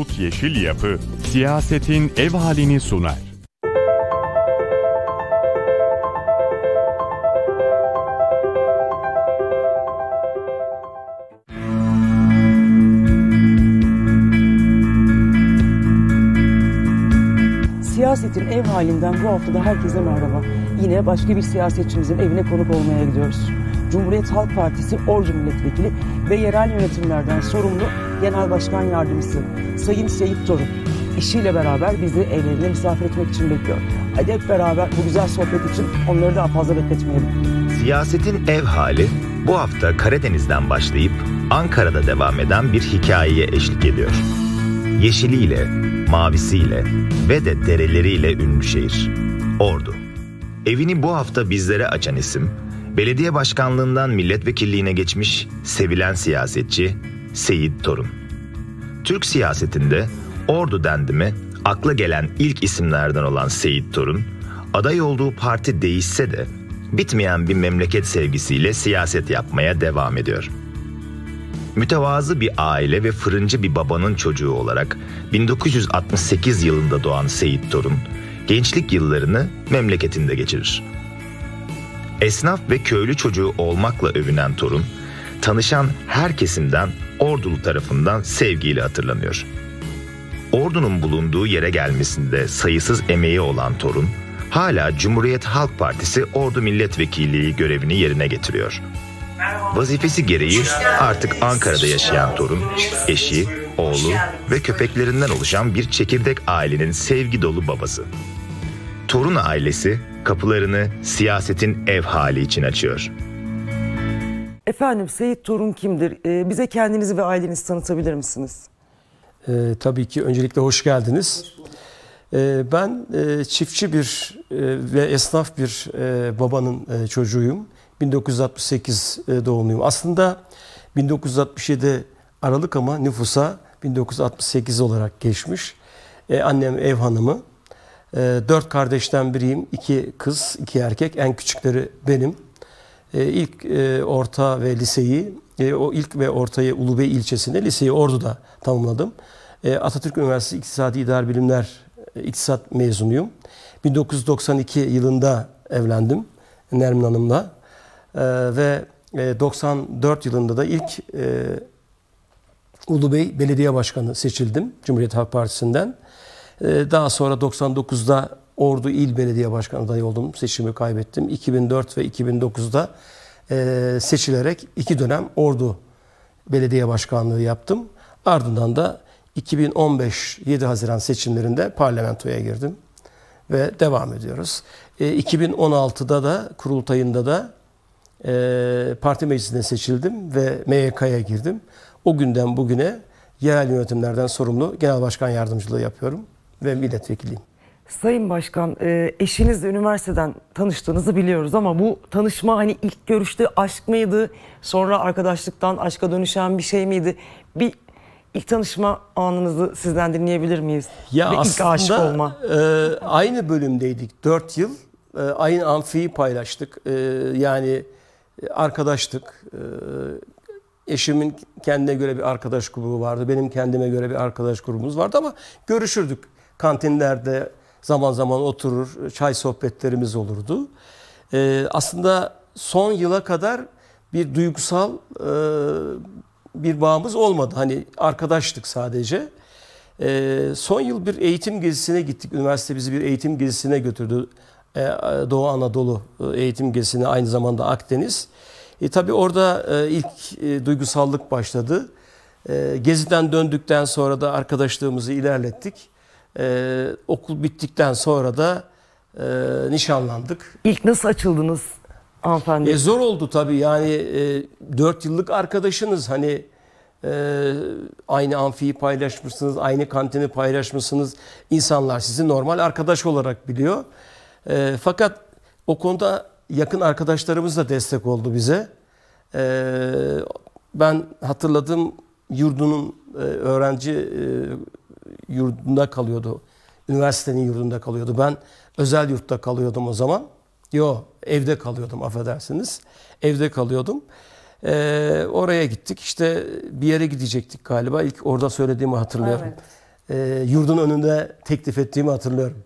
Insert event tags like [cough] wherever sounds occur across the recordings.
Bulut Yeşil Yapı siyasetin ev halini sunar. Siyasetin ev halinden bu hafta da herkese merhaba. Yine başka bir siyasetçimizin evine konuk olmaya gidiyoruz. Cumhuriyet Halk Partisi Ordu Milletvekili ve yerel yönetimlerden sorumlu Genel Başkan Yardımcısı Sayın Seyit Torun eşiyle beraber bizi evlerine misafir etmek için bekliyor. Hadi hep beraber bu güzel sohbet için onları daha fazla bekletmeyelim. Siyasetin ev hali bu hafta Karadeniz'den başlayıp Ankara'da devam eden bir hikayeye eşlik ediyor. Yeşiliyle, mavisiyle ve de dereleriyle ünlü şehir. Ordu. Evini bu hafta bizlere açan isim, belediye başkanlığından milletvekilliğine geçmiş sevilen siyasetçi Seyit Torun. Türk siyasetinde Ordu dendi mi akla gelen ilk isimlerden olan Seyit Torun, aday olduğu parti değişse de bitmeyen bir memleket sevgisiyle siyaset yapmaya devam ediyor. Mütevazı bir aile ve fırıncı bir babanın çocuğu olarak 1968 yılında doğan Seyit Torun, gençlik yıllarını memleketinde geçirir. Esnaf ve köylü çocuğu olmakla övünen Torun, tanışan her kesimden ordulu tarafından sevgiyle hatırlanıyor. Ordunun bulunduğu yere gelmesinde sayısız emeği olan Torun, hala Cumhuriyet Halk Partisi Ordu Milletvekilliği görevini yerine getiriyor. Vazifesi gereği artık Ankara'da yaşayan Torun, eşi, oğlu ve köpeklerinden oluşan bir çekirdek ailenin sevgi dolu babası. Torun ailesi kapılarını siyasetin ev hali için açıyor. Efendim Seyit Torun kimdir? Ee, bize kendinizi ve ailenizi tanıtabilir misiniz? Ee, tabii ki öncelikle hoş geldiniz. ee, ben e, çiftçi bir e, ve esnaf bir e, babanın e, çocuğuyum. 1968 e, doğumluyum. Aslında 1967 Aralık ama nüfusa 1968 olarak geçmiş. E, annem ev hanımı. E, dört kardeşten biriyim. İki kız, iki erkek. En küçükleri benim. E, ilk e, orta ve liseyi, e, o ilk ve ortayı Ulubey ilçesinde liseyi Ordu'da tamamladım. Atatürk Üniversitesi İktisadi İdari Bilimler İktisat mezunuyum. 1992 yılında evlendim Nermin Hanım'la ve 94 yılında da ilk Ulubey Belediye Başkanı seçildim Cumhuriyet Halk Partisi'nden. Daha sonra 99'da Ordu İl Belediye Başkanı adayı oldum. Seçimi kaybettim. 2004 ve 2009'da e, seçilerek iki dönem Ordu Belediye Başkanlığı yaptım. Ardından da 2015 7 Haziran seçimlerinde parlamentoya girdim ve devam ediyoruz. 2016'da e, da kurultayında da e, parti meclisine seçildim ve MYK'ya girdim. O günden bugüne yerel yönetimlerden sorumlu genel başkan yardımcılığı yapıyorum ve milletvekiliyim. Sayın Başkan, e, eşinizle üniversiteden tanıştığınızı biliyoruz ama bu tanışma hani ilk görüşte aşk mıydı? Sonra arkadaşlıktan aşka dönüşen bir şey miydi? Bir ilk tanışma anınızı sizden dinleyebilir miyiz? Ya Ve aslında ilk aşık olma. E, aynı bölümdeydik 4 yıl. E, aynı amfiyi paylaştık. E, yani e, arkadaştık. E, eşimin kendine göre bir arkadaş grubu vardı. Benim kendime göre bir arkadaş grubumuz vardı ama görüşürdük kantinlerde, Zaman zaman oturur, çay sohbetlerimiz olurdu. E, aslında son yıla kadar bir duygusal e, bir bağımız olmadı. Hani arkadaşlık sadece. E, son yıl bir eğitim gezisine gittik. Üniversite bizi bir eğitim gezisine götürdü. E, Doğu Anadolu e, eğitim gezisine aynı zamanda Akdeniz. E, tabii orada e, ilk e, duygusallık başladı. E, geziden döndükten sonra da arkadaşlığımızı ilerlettik. Ee, okul bittikten sonra da e, nişanlandık. İlk nasıl açıldınız hanımefendi? E, zor oldu tabii yani e, 4 yıllık arkadaşınız hani e, aynı amfiyi paylaşmışsınız, aynı kantini paylaşmışsınız. İnsanlar sizi normal arkadaş olarak biliyor. E, fakat o konuda yakın arkadaşlarımız da destek oldu bize. E, ben hatırladım yurdunun e, öğrenci e, yurdunda kalıyordu. Üniversitenin yurdunda kalıyordu. Ben özel yurtta kalıyordum o zaman. Yo evde kalıyordum affedersiniz. Evde kalıyordum. Ee, oraya gittik işte bir yere gidecektik galiba. İlk orada söylediğimi hatırlıyorum. Evet. Ee, yurdun önünde teklif ettiğimi hatırlıyorum.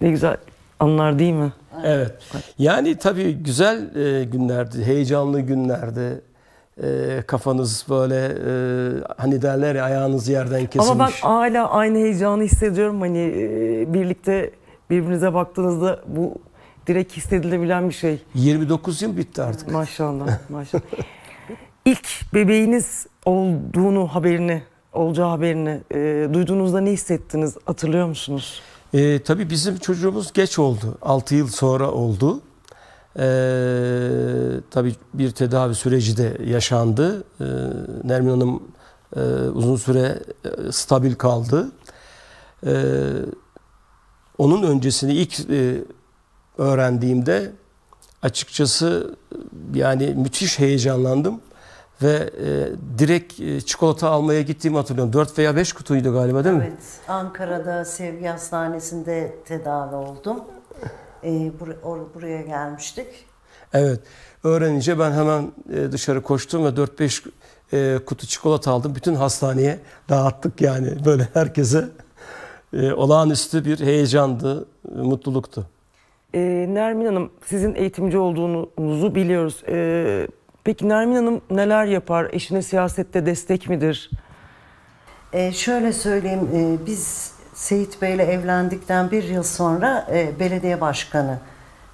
Ne güzel anlar değil mi? Evet. Yani tabii güzel e, günlerdi, heyecanlı günlerdi e, kafanız böyle e, hani derler ya ayağınız yerden kesilmiş. Ama ben hala aynı heyecanı hissediyorum. Hani e, birlikte birbirinize baktığınızda bu direkt hissedilebilen bir şey. 29 yıl bitti artık. Maşallah maşallah. İlk bebeğiniz olduğunu haberini, olacağı haberini e, duyduğunuzda ne hissettiniz hatırlıyor musunuz? E, tabii bizim çocuğumuz geç oldu. 6 yıl sonra oldu. Ee, tabii bir tedavi süreci de yaşandı. Ee, Nermin Hanım e, uzun süre e, stabil kaldı. Ee, onun öncesini ilk e, öğrendiğimde açıkçası e, yani müthiş heyecanlandım ve e, direkt e, çikolata almaya gittiğimi hatırlıyorum. 4 veya 5 kutuydu galiba değil mi? Evet. Ankara'da Sevgi Hastanesi'nde tedavi oldum e, bur- buraya gelmiştik. Evet. Öğrenince ben hemen e, dışarı koştum ve 4-5 e, kutu çikolata aldım. Bütün hastaneye dağıttık yani böyle herkese. E, olağanüstü bir heyecandı, mutluluktu. E, Nermin Hanım sizin eğitimci olduğunuzu biliyoruz. E, peki Nermin Hanım neler yapar? Eşine siyasette destek midir? E, şöyle söyleyeyim, e, biz Seyit Bey'le evlendikten bir yıl sonra e, belediye başkanı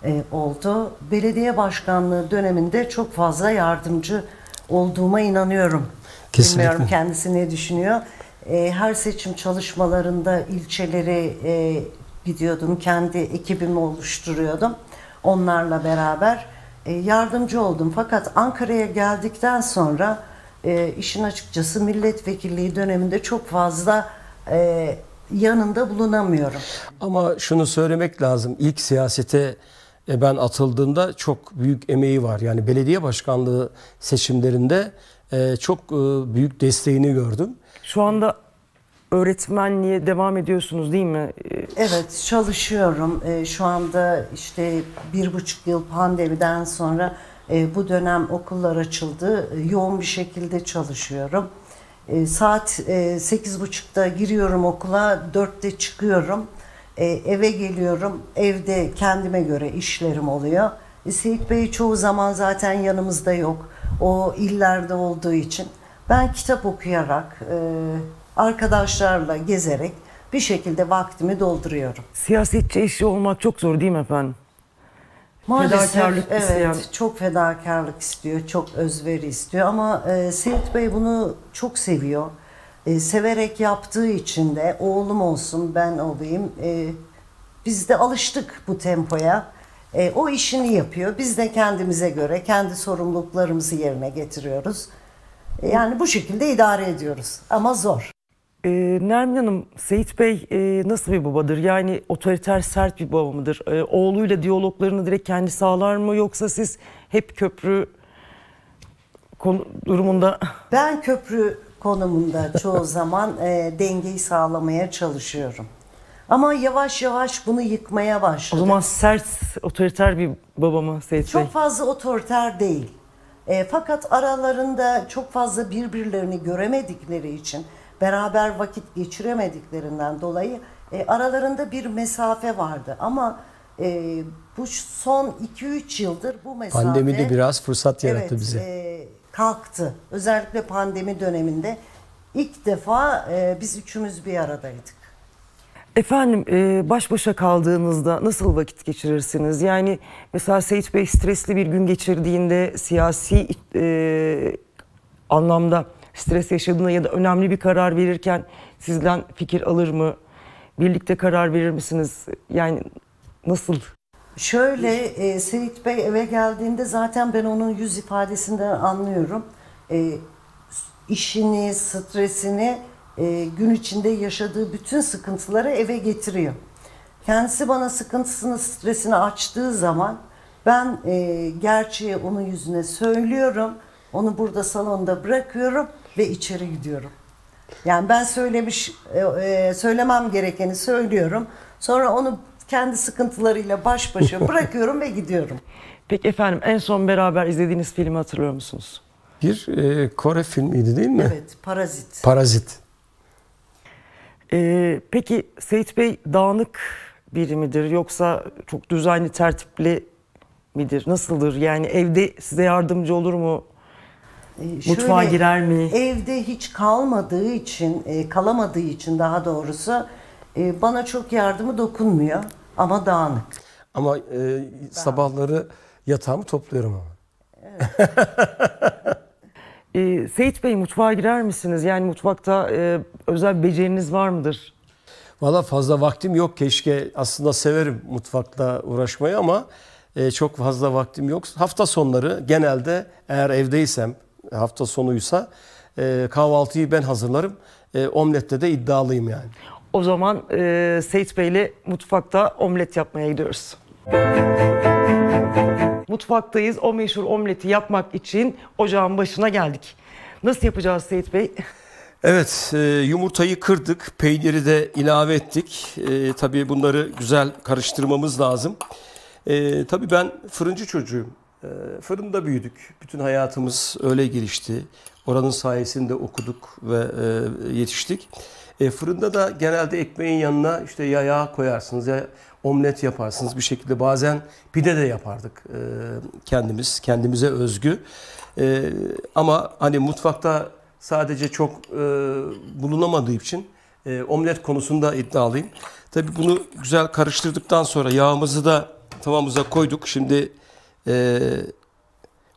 e, oldu. Belediye başkanlığı döneminde çok fazla yardımcı olduğuma inanıyorum. Kesinlikle. Bilmiyorum kendisi ne düşünüyor. E, her seçim çalışmalarında ilçeleri e, gidiyordum. Kendi ekibimi oluşturuyordum. Onlarla beraber e, yardımcı oldum. Fakat Ankara'ya geldikten sonra e, işin açıkçası milletvekilliği döneminde çok fazla e, yanında bulunamıyorum. Ama şunu söylemek lazım. İlk siyasete e, ben atıldığımda çok büyük emeği var. Yani belediye başkanlığı seçimlerinde e, çok e, büyük desteğini gördüm. Şu anda öğretmenliğe devam ediyorsunuz değil mi? Evet çalışıyorum. Şu anda işte bir buçuk yıl pandemiden sonra bu dönem okullar açıldı. Yoğun bir şekilde çalışıyorum. E, saat e, sekiz buçukta giriyorum okula, dörtte çıkıyorum. E, eve geliyorum, evde kendime göre işlerim oluyor. E, Seyit Bey çoğu zaman zaten yanımızda yok. O illerde olduğu için. Ben kitap okuyarak, e, arkadaşlarla gezerek bir şekilde vaktimi dolduruyorum. Siyasetçi eşi olmak çok zor değil mi efendim? Maalesef, fedakarlık evet, isteyen. Çok fedakarlık istiyor, çok özveri istiyor ama e, Seyit Bey bunu çok seviyor. E, severek yaptığı için de oğlum olsun ben olayım. E, biz de alıştık bu tempoya. E, o işini yapıyor. Biz de kendimize göre kendi sorumluluklarımızı yerine getiriyoruz. E, yani bu şekilde idare ediyoruz ama zor. E, Nermin Hanım, Seyit Bey e, nasıl bir babadır? Yani otoriter, sert bir baba mıdır? E, oğluyla diyaloglarını direkt kendi sağlar mı? Yoksa siz hep köprü konu, durumunda... Ben köprü konumunda çoğu [laughs] zaman e, dengeyi sağlamaya çalışıyorum. Ama yavaş yavaş bunu yıkmaya başladım. O zaman sert, otoriter bir baba mı Seyit Çok Bey? Çok fazla otoriter değil. E, fakat aralarında çok fazla birbirlerini göremedikleri için beraber vakit geçiremediklerinden dolayı e, aralarında bir mesafe vardı. Ama e, bu son 2-3 yıldır bu mesafe... Pandemi de biraz fırsat yarattı evet, bize. E, kalktı. Özellikle pandemi döneminde ilk defa e, biz üçümüz bir aradaydık. Efendim e, baş başa kaldığınızda nasıl vakit geçirirsiniz? Yani mesela Seyit Bey stresli bir gün geçirdiğinde siyasi e, anlamda stres yaşadığında ya da önemli bir karar verirken sizden fikir alır mı? Birlikte karar verir misiniz? Yani nasıl? Şöyle e, Seyit Bey eve geldiğinde zaten ben onun yüz ifadesinden anlıyorum. E, işini, stresini, e, gün içinde yaşadığı bütün sıkıntıları eve getiriyor. Kendisi bana sıkıntısını, stresini açtığı zaman ben e, gerçeği onun yüzüne söylüyorum. Onu burada salonda bırakıyorum ve içeri gidiyorum. Yani ben söylemiş e, e, söylemem gerekeni söylüyorum. Sonra onu kendi sıkıntılarıyla baş başa [laughs] bırakıyorum ve gidiyorum. Peki efendim en son beraber izlediğiniz filmi hatırlıyor musunuz? Bir e, Kore filmiydi değil mi? Evet, Parazit. Parazit. Ee, peki Seyit Bey dağınık biri midir yoksa çok düzenli, tertipli midir? Nasıldır? Yani evde size yardımcı olur mu? Ee, şöyle, girer mi? Evde hiç kalmadığı için, e, kalamadığı için daha doğrusu e, bana çok yardımı dokunmuyor ama dağınık. Ama e, dağınık. sabahları yatağımı topluyorum ama. Evet. [laughs] e, Seyit Bey mutfağa girer misiniz? Yani mutfakta e, özel beceriniz var mıdır? Valla fazla vaktim yok. Keşke aslında severim mutfakta uğraşmayı ama e, çok fazla vaktim yok. Hafta sonları genelde eğer evdeysem hafta sonuysa e, kahvaltıyı ben hazırlarım. E, omlette de iddialıyım yani. O zaman e, Seyit Bey'le mutfakta omlet yapmaya gidiyoruz. Mutfaktayız. O meşhur omleti yapmak için ocağın başına geldik. Nasıl yapacağız Seyit Bey? [laughs] Evet, e, yumurtayı kırdık, peyniri de ilave ettik. E, tabii bunları güzel karıştırmamız lazım. E, tabii ben fırıncı çocuğum. Ee, fırında büyüdük. Bütün hayatımız öyle gelişti. Oranın sayesinde okuduk ve e, yetiştik. E, fırında da genelde ekmeğin yanına işte ya yağ koyarsınız ya omlet yaparsınız bir şekilde. Bazen pide de yapardık e, kendimiz, kendimize özgü. ama hani mutfakta sadece çok bulunamadığı için omlet konusunda iddialıyım. Tabii bunu güzel karıştırdıktan sonra yağımızı da tavamıza koyduk. Şimdi e,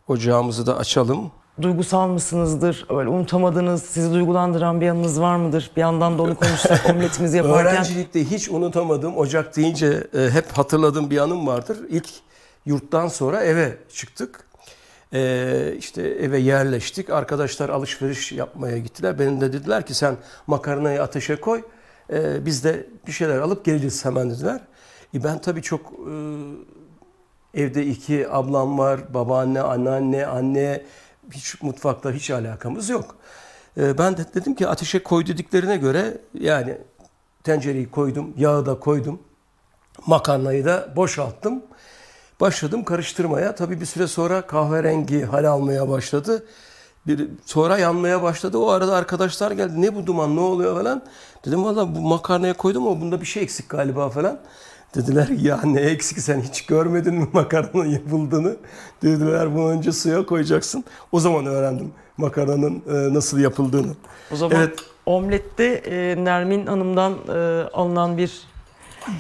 ocağımızı da açalım. Duygusal mısınızdır? Öyle unutamadınız, sizi duygulandıran bir anınız var mıdır? Bir yandan da onu konuşsak [laughs] omletimizi yaparken. Öğrencilikte hiç unutamadığım ocak deyince e, hep hatırladığım bir anım vardır. İlk yurttan sonra eve çıktık. Ee, işte eve yerleştik. Arkadaşlar alışveriş yapmaya gittiler. Benim de dediler ki sen makarnayı ateşe koy. E, biz de bir şeyler alıp geleceğiz hemen dediler. E, ben tabii çok e, Evde iki ablam var, babaanne, anneanne, anne. Hiç mutfakla hiç alakamız yok. Ee, ben de dedim ki ateşe koy dediklerine göre yani tencereyi koydum, yağı da koydum. Makarnayı da boşalttım. Başladım karıştırmaya. Tabii bir süre sonra kahverengi hal almaya başladı. Bir, sonra yanmaya başladı. O arada arkadaşlar geldi. Ne bu duman ne oluyor falan. Dedim valla bu makarnaya koydum ama bunda bir şey eksik galiba falan. Dediler ya ne eksik sen hiç görmedin mi makarnanın yapıldığını? Dediler bunu önce suya koyacaksın. O zaman öğrendim makarnanın e, nasıl yapıldığını. O zaman evet. omlette e, Nermin Hanım'dan e, alınan bir...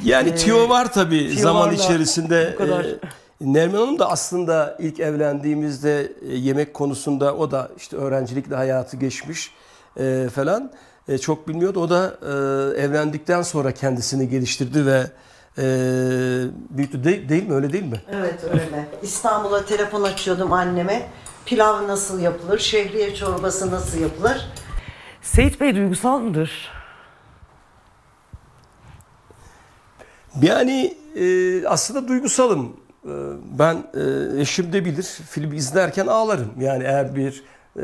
Yani e, tiyo var tabii tiyo zaman varla, içerisinde. E, Nermin Hanım da aslında ilk evlendiğimizde yemek konusunda o da işte öğrencilikle hayatı geçmiş falan. çok bilmiyordu. O da evlendikten sonra kendisini geliştirdi ve e, büyüttü De, değil mi? Öyle değil mi? Evet öyle. İstanbul'a telefon açıyordum anneme. Pilav nasıl yapılır? Şehriye çorbası nasıl yapılır? Seyit Bey duygusal mıdır? Yani e, aslında duygusalım. E, ben e, eşim de bilir filmi izlerken ağlarım. Yani eğer bir e,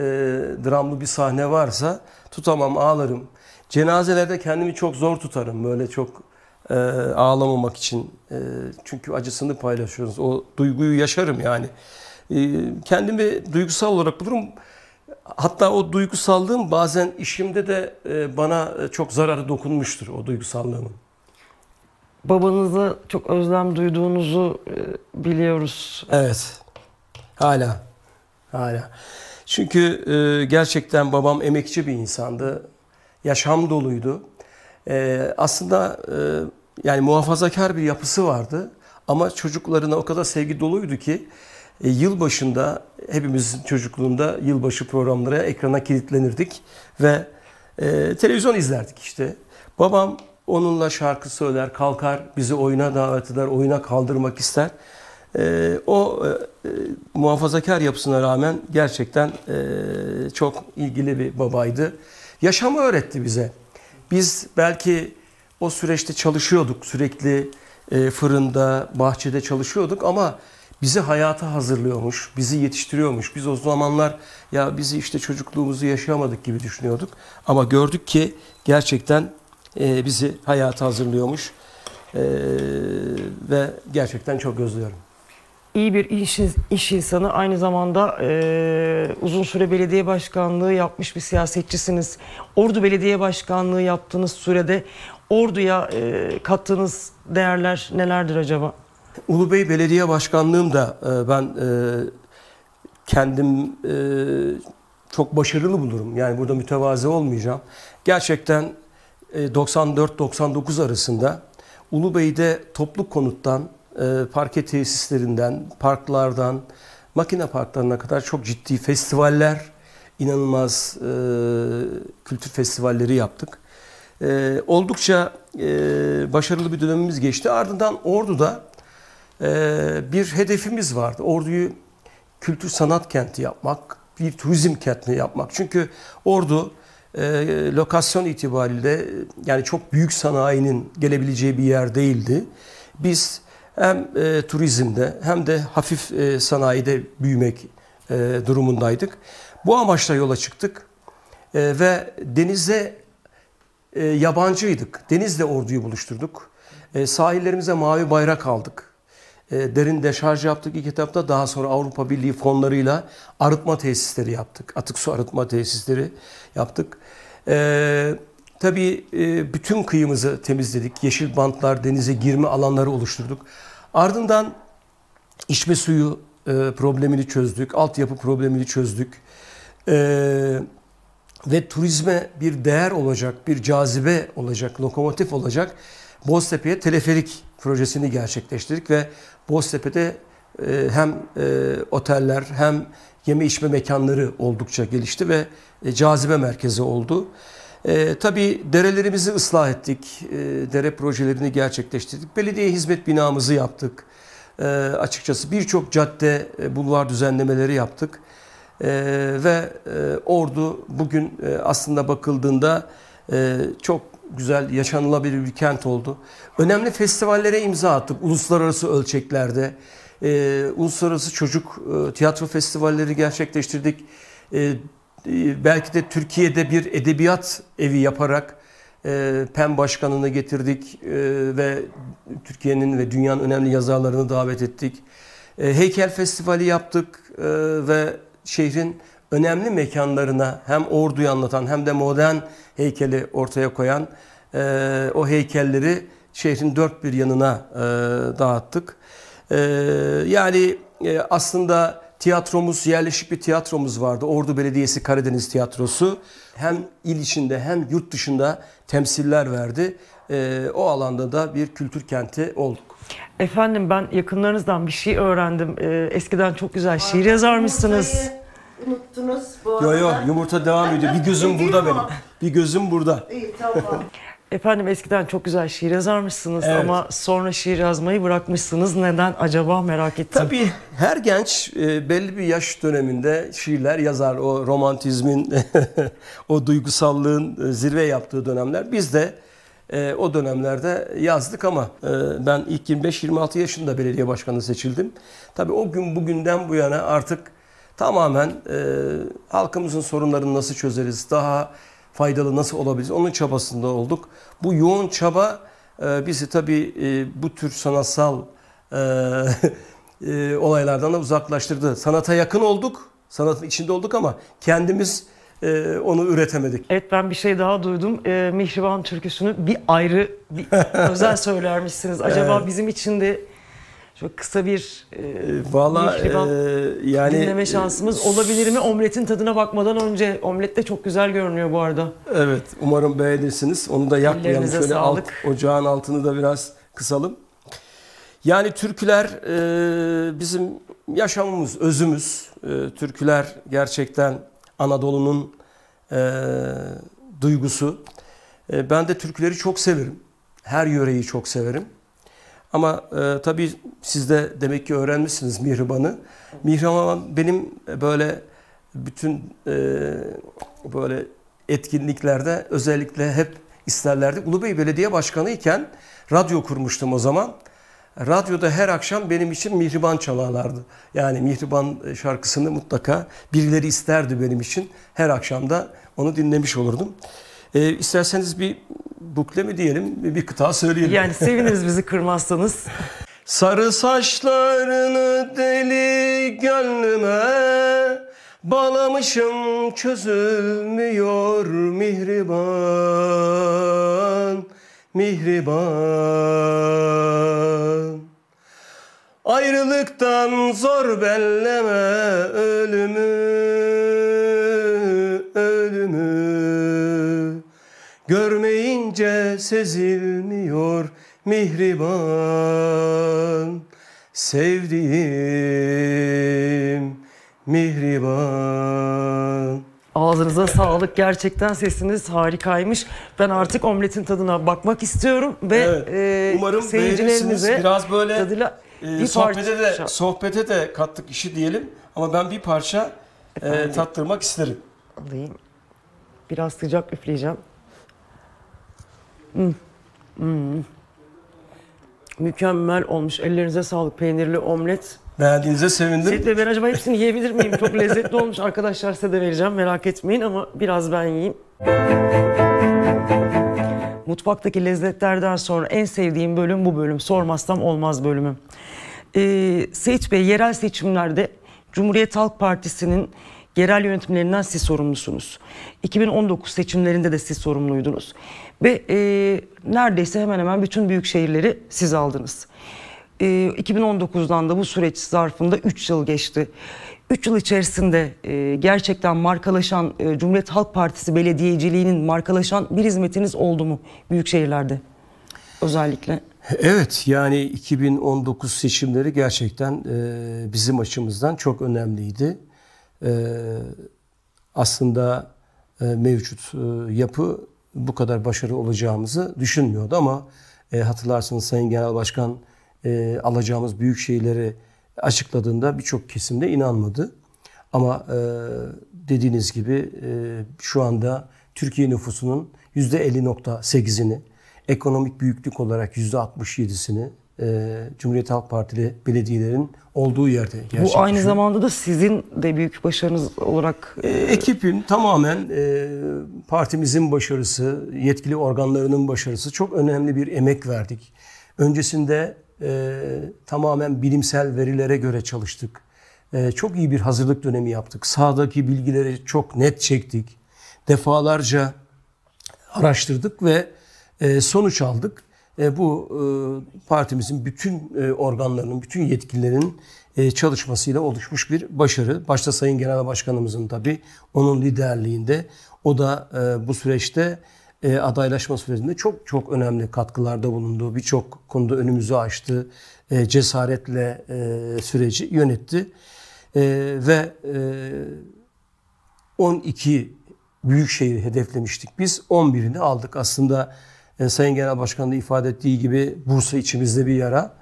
dramlı bir sahne varsa tutamam ağlarım. Cenazelerde kendimi çok zor tutarım. Böyle çok e, ağlamamak için. E, çünkü acısını paylaşıyoruz. O duyguyu yaşarım yani. E, kendimi duygusal olarak bulurum. Hatta o duygusallığım bazen işimde de e, bana e, çok zararı dokunmuştur o duygusallığımın. Babanıza çok özlem duyduğunuzu e, biliyoruz. Evet. Hala. Hala. Çünkü e, gerçekten babam emekçi bir insandı. Yaşam doluydu. E, aslında e, yani muhafazakar bir yapısı vardı. Ama çocuklarına o kadar sevgi doluydu ki e, yılbaşında hepimizin çocukluğunda yılbaşı programlara ekrana kilitlenirdik ve e, televizyon izlerdik işte. Babam onunla şarkı söyler, kalkar, bizi oyuna davet eder, oyuna kaldırmak ister. E, o e, e muhafazakar yapısına rağmen gerçekten e, çok ilgili bir babaydı. Yaşamı öğretti bize. Biz belki o süreçte çalışıyorduk sürekli e, fırında, bahçede çalışıyorduk ama bizi hayata hazırlıyormuş, bizi yetiştiriyormuş. Biz o zamanlar ya bizi işte çocukluğumuzu yaşayamadık gibi düşünüyorduk. Ama gördük ki gerçekten e, bizi hayata hazırlıyormuş e, ve gerçekten çok özlüyorum. İyi bir iş, iş insanı aynı zamanda e, uzun süre belediye başkanlığı yapmış bir siyasetçisiniz. Ordu Belediye Başkanlığı yaptığınız sürede orduya e, kattığınız değerler nelerdir acaba? Ulubey Belediye Başkanlığım da e, ben e, kendim e, çok başarılı bulurum. Yani burada mütevazi olmayacağım. Gerçekten e, 94-99 arasında Ulubey'de toplu konuttan, e, parke tesislerinden, parklardan, makine parklarına kadar çok ciddi festivaller, inanılmaz e, kültür festivalleri yaptık e, oldukça e, başarılı bir dönemimiz geçti. Ardından Ordu'da e, bir hedefimiz vardı. Ordu'yu kültür sanat kenti yapmak, bir turizm kenti yapmak. Çünkü Ordu e, lokasyon itibariyle yani çok büyük sanayinin gelebileceği bir yer değildi. Biz hem e, turizmde hem de hafif e, sanayide büyümek e, durumundaydık. Bu amaçla yola çıktık e, ve denize e, yabancıydık. Denizle orduyu buluşturduk. E, sahillerimize mavi bayrak aldık. E, derin deşarj yaptık ilk etapta. Daha sonra Avrupa Birliği fonlarıyla arıtma tesisleri yaptık. Atık su arıtma tesisleri yaptık. E, tabii e, bütün kıyımızı temizledik. Yeşil bantlar, denize girme alanları oluşturduk. Ardından içme suyu e, problemini çözdük. Altyapı problemini çözdük. Eee ve turizme bir değer olacak, bir cazibe olacak, lokomotif olacak Boztepe'ye teleferik projesini gerçekleştirdik ve Boztepe'de e, hem e, oteller hem yeme içme mekanları oldukça gelişti ve e, cazibe merkezi oldu. E, tabii derelerimizi ıslah ettik, e, dere projelerini gerçekleştirdik, belediye hizmet binamızı yaptık. E, açıkçası birçok cadde, e, bulvar düzenlemeleri yaptık. Ee, ve e, ordu bugün e, aslında bakıldığında e, çok güzel yaşanılabilir bir kent oldu. Önemli festivallere imza attık uluslararası ölçeklerde. E, uluslararası çocuk e, tiyatro festivalleri gerçekleştirdik. Ee, e, belki de Türkiye'de bir edebiyat evi yaparak e, Pem başkanını getirdik e, ve Türkiye'nin ve dünyanın önemli yazarlarını davet ettik. E, heykel festivali yaptık ve şehrin önemli mekanlarına hem orduyu anlatan hem de modern heykeli ortaya koyan e, o heykelleri şehrin dört bir yanına e, dağıttık. E, yani e, aslında tiyatromuz, yerleşik bir tiyatromuz vardı. Ordu Belediyesi Karadeniz Tiyatrosu. Hem il içinde hem yurt dışında temsiller verdi. E, o alanda da bir kültür kenti oldu. Efendim ben yakınlarınızdan bir şey öğrendim. Ee, eskiden çok güzel şiir yazarmışsınız. Unuttunuz bu arada. Yok yok yumurta devam ediyor. Bir gözüm burada benim. Bir gözüm burada. İyi tamam. [laughs] Efendim eskiden çok güzel şiir yazarmışsınız Evet. ama sonra şiir yazmayı bırakmışsınız. Neden acaba merak ettim. Tabii her genç e, belli bir yaş döneminde şiirler yazar. O romantizmin, [laughs] o duygusallığın e, zirve yaptığı dönemler. Biz de e, o dönemlerde yazdık ama e, ben ilk 25-26 yaşında belediye başkanı seçildim. Tabii o gün bugünden bu yana artık tamamen e, halkımızın sorunlarını nasıl çözeriz, daha faydalı nasıl olabiliriz onun çabasında olduk. Bu yoğun çaba e, bizi tabii e, bu tür sanatsal e, [laughs] e, olaylardan da uzaklaştırdı. Sanata yakın olduk, sanatın içinde olduk ama kendimiz e, onu üretemedik. Evet ben bir şey daha duydum. E, Mihriban türküsünü bir ayrı, bir [laughs] özel söylermişsiniz. Acaba evet. bizim için de çok kısa bir e, ee, Valla e, yani dinleme şansımız e, olabilir mi? Omletin tadına bakmadan önce omlet de çok güzel görünüyor bu arada. Evet, umarım beğenirsiniz. Onu da yakmayalım şöyle alt ocağın altını da biraz kısalım. Yani türküler e, bizim yaşamımız, özümüz. E, türküler gerçekten Anadolu'nun e, duygusu. E, ben de türküleri çok severim. Her yöreyi çok severim. Ama e, tabii siz de demek ki öğrenmişsiniz Mihriban'ı. Mihriban benim böyle bütün e, böyle etkinliklerde özellikle hep isterlerdi. Ulubey Belediye Başkanı iken radyo kurmuştum o zaman radyoda her akşam benim için Mihriban çalarlardı. Yani Mihriban e, şarkısını mutlaka birileri isterdi benim için. Her akşam da onu dinlemiş olurdum. E, isterseniz bir bukle mi diyelim, bir kıta söyleyelim. Yani seviniriz bizi kırmazsanız. [laughs] Sarı saçlarını deli gönlüme Bağlamışım çözülmüyor mihriban mihriban Ayrılıktan zor belleme ölümü, ölümü Görmeyince sezilmiyor mihriban Sevdiğim mihriban Ağzınıza sağlık. Gerçekten sesiniz harikaymış. Ben artık omletin tadına bakmak istiyorum ve evet. e, umarım seyircilerimize biraz böyle tadıyla e, bir sohbete parça... de sohbete de kattık işi diyelim ama ben bir parça e, Efendim, e, tattırmak isterim. Alayım. Biraz sıcak üfleyeceğim. Hmm. Hmm. Mükemmel olmuş. Ellerinize sağlık. Peynirli omlet. Beğendiğinize sevindim. Setle ben acaba hepsini yiyebilir miyim? Çok lezzetli olmuş arkadaşlar size de vereceğim merak etmeyin ama biraz ben yiyeyim. Mutfaktaki lezzetlerden sonra en sevdiğim bölüm bu bölüm. Sormazsam olmaz bölümü. Ee, Seyit Bey yerel seçimlerde Cumhuriyet Halk Partisi'nin yerel yönetimlerinden siz sorumlusunuz. 2019 seçimlerinde de siz sorumluydunuz. Ve e, neredeyse hemen hemen bütün büyük şehirleri siz aldınız. 2019'dan ee, da bu süreç zarfında 3 yıl geçti. 3 yıl içerisinde e, gerçekten markalaşan e, Cumhuriyet Halk Partisi belediyeciliğinin markalaşan bir hizmetiniz oldu mu büyük şehirlerde özellikle? Evet yani 2019 seçimleri gerçekten e, bizim açımızdan çok önemliydi. aslında mevcut yapı bu kadar başarılı olacağımızı düşünmüyordu ama hatırlarsınız Sayın Genel Başkan e, alacağımız büyük şeyleri açıkladığında birçok kesimde inanmadı. Ama e, dediğiniz gibi e, şu anda Türkiye nüfusunun %50.8'ini, ekonomik büyüklük olarak %67'sini e, Cumhuriyet Halk Partili belediyelerin olduğu yerde Bu aynı zamanda da sizin de büyük başarınız olarak... E, ekipin tamamen e, partimizin başarısı, yetkili organlarının başarısı çok önemli bir emek verdik. Öncesinde e, tamamen bilimsel verilere göre çalıştık. E, çok iyi bir hazırlık dönemi yaptık. Sağdaki bilgileri çok net çektik. Defalarca araştırdık ve e, sonuç aldık. E, bu e, partimizin bütün e, organlarının, bütün yetkililerin e, çalışmasıyla oluşmuş bir başarı. Başta Sayın Genel Başkanımızın tabii onun liderliğinde o da e, bu süreçte e, adaylaşma sürecinde çok çok önemli katkılarda bulundu. Birçok konuda önümüzü açtı. E, cesaretle e, süreci yönetti. E, ve e, 12 büyük şehir hedeflemiştik biz. 11'ini aldık. Aslında e, Sayın Genel Başkan da ifade ettiği gibi Bursa içimizde bir yara.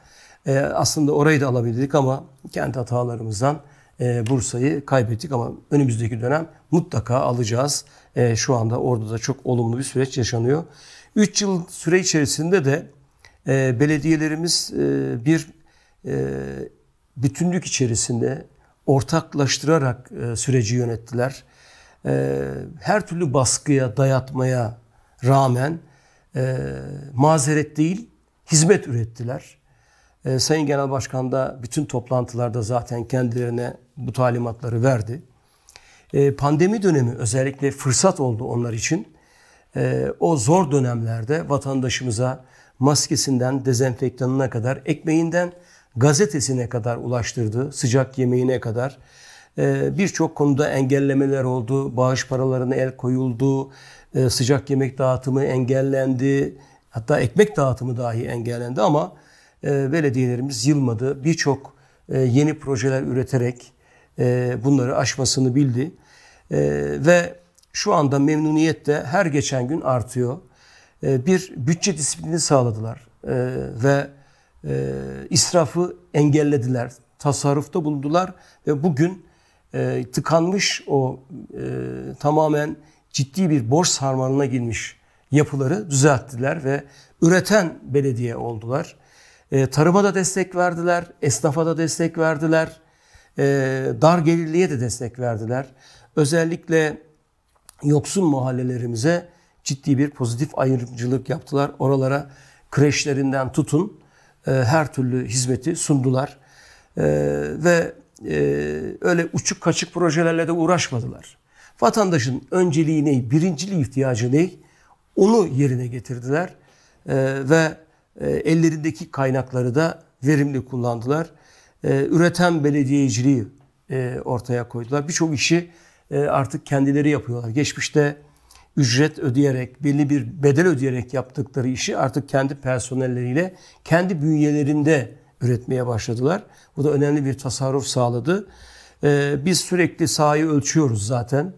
E, aslında orayı da alabilirdik ama kendi hatalarımızdan e, Bursa'yı kaybettik ama önümüzdeki dönem mutlaka alacağız e, şu anda orada da çok olumlu bir süreç yaşanıyor. 3 yıl süre içerisinde de e, belediyelerimiz e, bir e, bütünlük içerisinde ortaklaştırarak süreci yönettiler. her türlü baskıya, dayatmaya rağmen mazeret değil, hizmet ürettiler. Sayın Genel Başkan da bütün toplantılarda zaten kendilerine bu talimatları verdi. E, pandemi dönemi özellikle fırsat oldu onlar için. E, o zor dönemlerde vatandaşımıza maskesinden dezenfektanına kadar, ekmeğinden gazetesine kadar ulaştırdı, sıcak yemeğine kadar. E, birçok konuda engellemeler oldu, bağış paralarına el koyuldu, sıcak yemek dağıtımı engellendi, hatta ekmek dağıtımı dahi engellendi ama belediyelerimiz yılmadı. Birçok yeni projeler üreterek, e, bunları aşmasını bildi. E, ve şu anda memnuniyet de her geçen gün artıyor. E, bir bütçe disiplini sağladılar ve israfı engellediler, tasarrufta bulundular ve bugün tıkanmış o tamamen ciddi bir borç sarmalına girmiş yapıları düzelttiler ve üreten belediye oldular. tarıma da destek verdiler, esnafa da destek verdiler, ee, dar gelirliye de destek verdiler. Özellikle yoksun mahallelerimize ciddi bir pozitif ayrımcılık yaptılar. Oralara kreşlerinden tutun e, her türlü hizmeti sundular. E, ve e, öyle uçuk kaçık projelerle de uğraşmadılar. Vatandaşın önceliği ne, birinciliği ihtiyacı ne onu yerine getirdiler. Ve ellerindeki kaynakları da verimli kullandılar. E, üreten belediyeciliği e, ortaya koydular. Birçok işi e, artık kendileri yapıyorlar. Geçmişte ücret ödeyerek, belli bir bedel ödeyerek yaptıkları işi artık kendi personelleriyle, kendi bünyelerinde üretmeye başladılar. Bu da önemli bir tasarruf sağladı. biz sürekli sahayı ölçüyoruz zaten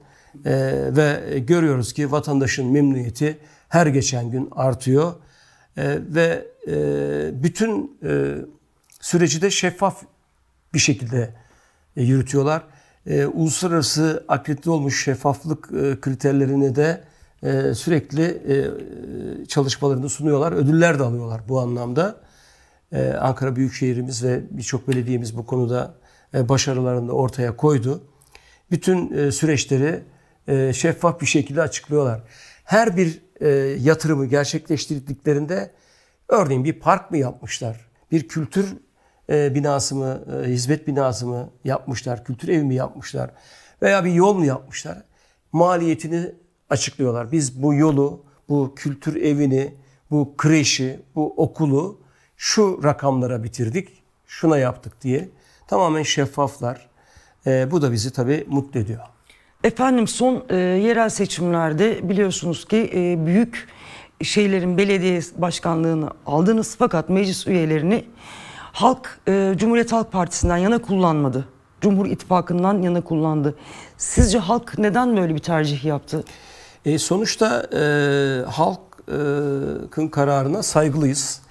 ve görüyoruz ki vatandaşın memnuniyeti her geçen gün artıyor. ve e, bütün süreci de şeffaf bir şekilde e, yürütüyorlar. E, uluslararası akredite olmuş şeffaflık e, kriterlerine de e, sürekli çalışmalarını sunuyorlar. Ödüller de alıyorlar bu anlamda. Ankara Büyükşehir'imiz ve birçok belediyemiz bu konuda başarılarını da ortaya koydu. Bütün süreçleri şeffaf bir şekilde açıklıyorlar. Her bir yatırımı gerçekleştirdiklerinde örneğin bir park mı yapmışlar, bir kültür e, binası mı, e, hizmet binası mı yapmışlar, kültür evi mi yapmışlar veya bir yol mu yapmışlar? Maliyetini açıklıyorlar. Biz bu yolu, bu kültür evini, bu kreşi, bu okulu şu rakamlara bitirdik, şuna yaptık diye tamamen şeffaflar. E, bu da bizi tabii mutlu ediyor. Efendim son e, yerel seçimlerde biliyorsunuz ki e, büyük şeylerin belediye başkanlığını aldınız fakat meclis üyelerini halk e, Cumhuriyet Halk Partisi'nden yana kullanmadı. Cumhur İttifakı'ndan yana kullandı. Sizce halk neden böyle bir tercih yaptı? E, sonuçta e, halkın e, kararına saygılıyız.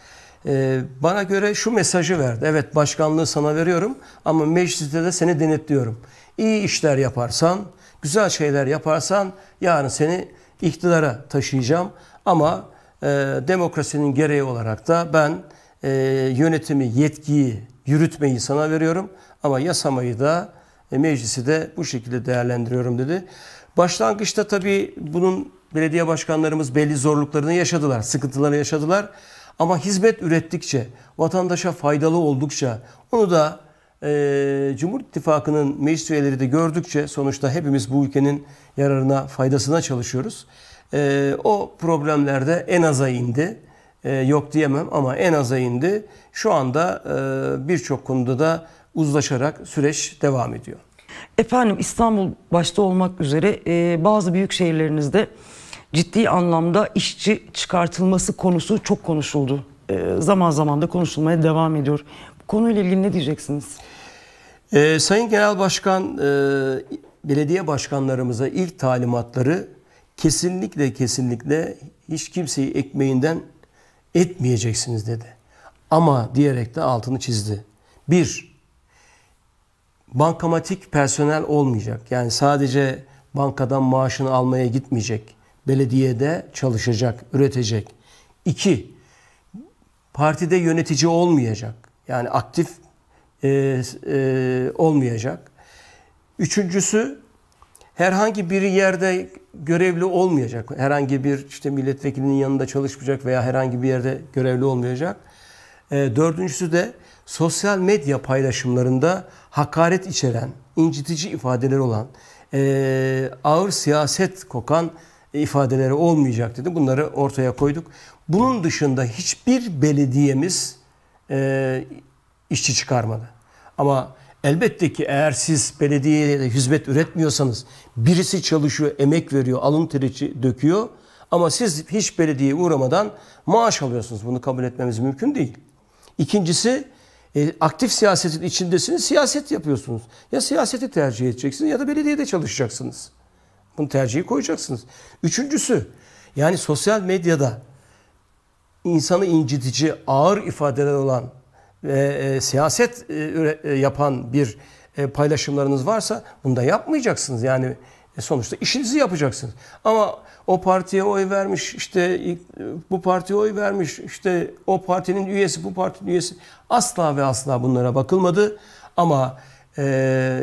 E, bana göre şu mesajı verdi. Evet başkanlığı sana veriyorum ama mecliste de seni denetliyorum. İyi işler yaparsan, güzel şeyler yaparsan yarın seni iktidara taşıyacağım. Ama e, demokrasinin gereği olarak da ben e, yönetimi, yetkiyi, yürütmeyi sana veriyorum ama yasamayı da e, meclisi de bu şekilde değerlendiriyorum dedi. Başlangıçta tabii bunun belediye başkanlarımız belli zorluklarını yaşadılar, sıkıntıları yaşadılar. Ama hizmet ürettikçe, vatandaşa faydalı oldukça, onu da e, Cumhur İttifakı'nın meclis üyeleri de gördükçe sonuçta hepimiz bu ülkenin yararına, faydasına çalışıyoruz. E, o problemlerde en aza indi. E, yok diyemem ama en aza indi. Şu anda e, birçok konuda da uzlaşarak süreç devam ediyor. Efendim İstanbul başta olmak üzere e, bazı büyük şehirlerinizde ciddi anlamda işçi çıkartılması konusu çok konuşuldu. zaman zaman da konuşulmaya devam ediyor. Bu konuyla ilgili ne diyeceksiniz? E, Sayın Genel Başkan e, belediye başkanlarımıza ilk talimatları kesinlikle kesinlikle hiç kimseyi ekmeğinden etmeyeceksiniz dedi. Ama diyerek de altını çizdi. Bir, bankamatik personel olmayacak. Yani sadece bankadan maaşını almaya gitmeyecek. Belediyede çalışacak, üretecek. İki, partide yönetici olmayacak. Yani aktif e, e, olmayacak. Üçüncüsü herhangi bir yerde görevli olmayacak. Herhangi bir işte milletvekilinin yanında çalışmayacak veya herhangi bir yerde görevli olmayacak. E, dördüncüsü de sosyal medya paylaşımlarında hakaret içeren, incitici ifadeler olan, e, ağır siyaset kokan ifadeleri olmayacak dedi. Bunları ortaya koyduk. Bunun dışında hiçbir belediyemiz e, işçi çıkarmadı. Ama Elbette ki eğer siz belediyeye hizmet üretmiyorsanız birisi çalışıyor, emek veriyor, alın teri döküyor ama siz hiç belediyeye uğramadan maaş alıyorsunuz. Bunu kabul etmemiz mümkün değil. İkincisi e, aktif siyasetin içindesiniz, siyaset yapıyorsunuz. Ya siyaseti tercih edeceksiniz ya da belediyede çalışacaksınız. Bunu tercihi koyacaksınız. Üçüncüsü yani sosyal medyada insanı incitici, ağır ifadeler olan e, siyaset e, e, yapan bir e, paylaşımlarınız varsa bunu da yapmayacaksınız. Yani e, sonuçta işinizi yapacaksınız. Ama o partiye oy vermiş, işte bu partiye oy vermiş, işte o partinin üyesi, bu partinin üyesi asla ve asla bunlara bakılmadı. Ama e,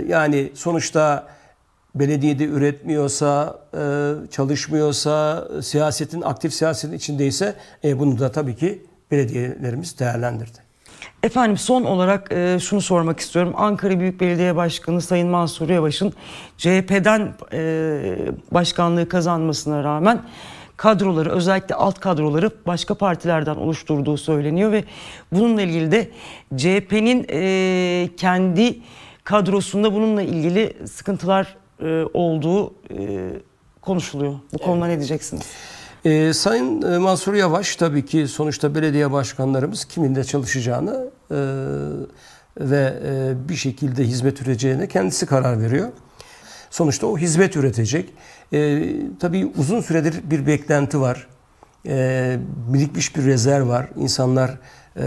yani sonuçta belediyede üretmiyorsa, e, çalışmıyorsa, siyasetin aktif siyasetin içindeyse e, bunu da tabii ki belediyelerimiz değerlendirdi. Efendim son olarak e, şunu sormak istiyorum. Ankara Büyük Belediye Başkanı Sayın Mansur Yavaş'ın CHP'den e, başkanlığı kazanmasına rağmen kadroları özellikle alt kadroları başka partilerden oluşturduğu söyleniyor ve bununla ilgili de CHP'nin e, kendi kadrosunda bununla ilgili sıkıntılar e, olduğu e, konuşuluyor. Bu konuda evet. ne diyeceksiniz? Ee, e, Sayın Mansur Yavaş tabii ki sonuçta belediye başkanlarımız kiminle çalışacağını e, ve e, bir şekilde hizmet üreteceğine kendisi karar veriyor. Sonuçta o hizmet üretecek. E, tabii uzun süredir bir beklenti var. E, birikmiş bir rezerv var. İnsanlar e,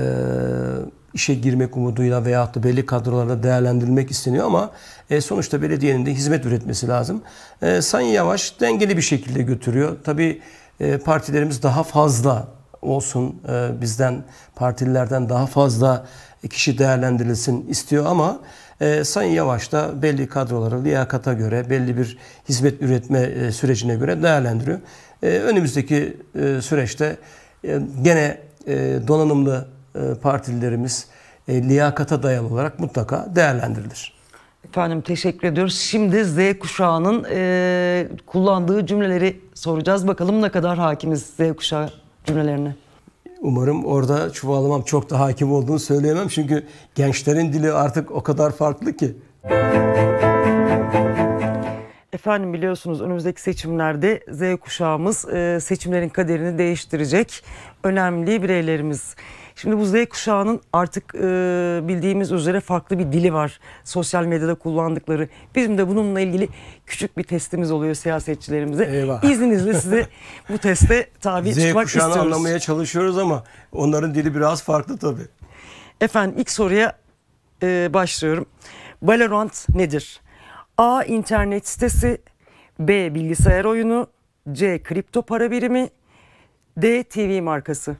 işe girmek umuduyla veyahut da belli kadrolarda değerlendirilmek isteniyor ama e, sonuçta belediyenin de hizmet üretmesi lazım. E, Sayın Yavaş dengeli bir şekilde götürüyor. Tabii ee, partilerimiz daha fazla olsun, e, bizden partililerden daha fazla kişi değerlendirilsin istiyor ama e, Sayın Yavaş da belli kadroları liyakata göre, belli bir hizmet üretme e, sürecine göre değerlendiriyor. önümüzdeki süreçte gene donanımlı e, partililerimiz liyakata dayalı olarak mutlaka değerlendirilir. Efendim teşekkür ediyoruz. Şimdi Z kuşağının e, kullandığı cümleleri soracağız. Bakalım ne kadar hakimiz Z kuşağı cümlelerine. Umarım orada çuvalamam çok da hakim olduğunu söyleyemem. Çünkü gençlerin dili artık o kadar farklı ki. Efendim biliyorsunuz önümüzdeki seçimlerde Z kuşağımız e, seçimlerin kaderini değiştirecek önemli bireylerimiz. Şimdi bu Z kuşağının artık e, bildiğimiz üzere farklı bir dili var. Sosyal medyada kullandıkları. Bizim de bununla ilgili küçük bir testimiz oluyor siyasetçilerimize. Eyvah. İzninizle size bu teste tabi Z çıkmak istiyoruz. Z kuşağını anlamaya çalışıyoruz ama onların dili biraz farklı tabii. Efendim ilk soruya e, başlıyorum. Valorant nedir? A. internet sitesi B. Bilgisayar oyunu C. Kripto para birimi D. TV markası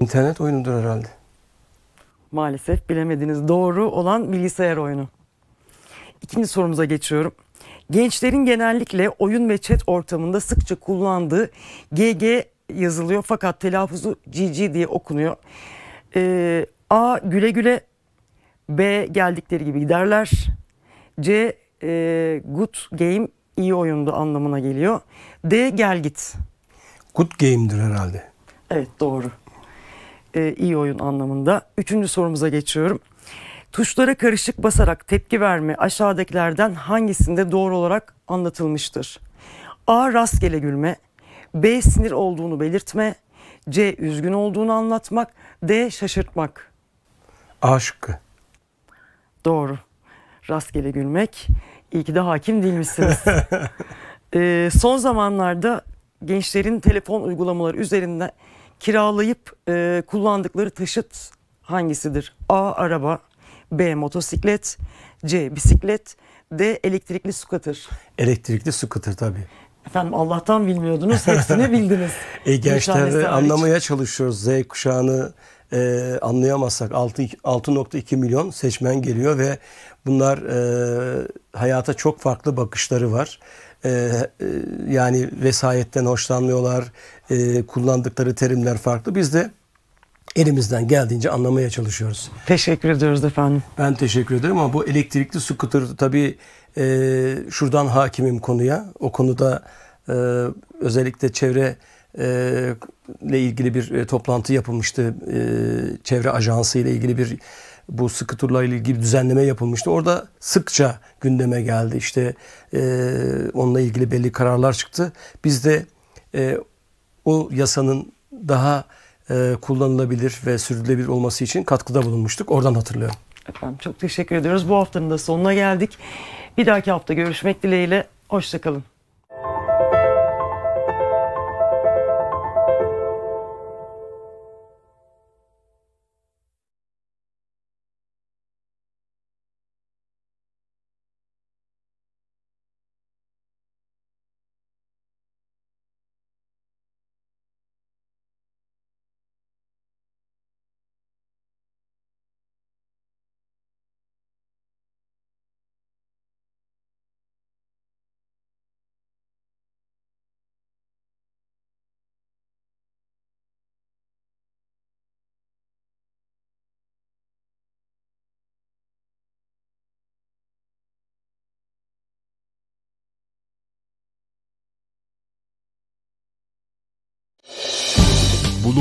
İnternet oyunudur herhalde. Maalesef bilemediniz. Doğru olan bilgisayar oyunu. İkinci sorumuza geçiyorum. Gençlerin genellikle oyun ve chat ortamında sıkça kullandığı GG yazılıyor fakat telaffuzu GG diye okunuyor. Ee, A güle güle, B geldikleri gibi giderler, C e, good game iyi oyundu anlamına geliyor. D gel git. Good game'dir herhalde. Evet doğru e, iyi oyun anlamında. Üçüncü sorumuza geçiyorum. Tuşlara karışık basarak tepki verme aşağıdakilerden hangisinde doğru olarak anlatılmıştır? A. Rastgele gülme. B. Sinir olduğunu belirtme. C. Üzgün olduğunu anlatmak. D. Şaşırtmak. A şıkkı. Doğru. Rastgele gülmek. İyi ki de hakim değilmişsiniz. ee, [laughs] son zamanlarda gençlerin telefon uygulamaları üzerinde kiralayıp e, kullandıkları taşıt hangisidir? A. Araba B. Motosiklet C. Bisiklet D. Elektrikli scooter. Elektrikli scooter tabii. Efendim Allah'tan bilmiyordunuz hepsini [laughs] bildiniz. e, gençlerde anlamaya hariç. çalışıyoruz. Z kuşağını e, anlayamazsak 6.2 milyon seçmen geliyor ve bunlar e, hayata çok farklı bakışları var. Ee, e, yani vesayetten hoşlanmıyorlar, e, kullandıkları terimler farklı. Biz de elimizden geldiğince anlamaya çalışıyoruz. Teşekkür ediyoruz efendim. Ben teşekkür ederim ama bu elektrikli scooter tabii e, şuradan hakimim konuya. O konuda e, özellikle çevre e, ile ilgili bir e, toplantı yapılmıştı. E, çevre ajansı ile ilgili bir bu sıkı turla ilgili düzenleme yapılmıştı. Orada sıkça gündeme geldi. İşte e, onunla ilgili belli kararlar çıktı. Biz de e, o yasanın daha e, kullanılabilir ve sürdürülebilir olması için katkıda bulunmuştuk. Oradan hatırlıyorum. Efendim çok teşekkür ediyoruz. Bu haftanın da sonuna geldik. Bir dahaki hafta görüşmek dileğiyle. Hoşçakalın.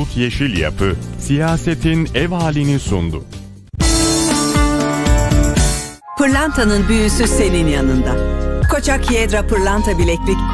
Halk Yeşil Yapı siyasetin ev halini sundu. Pırlantanın büyüsü senin yanında. Koçak Yedra Pırlanta Bileklik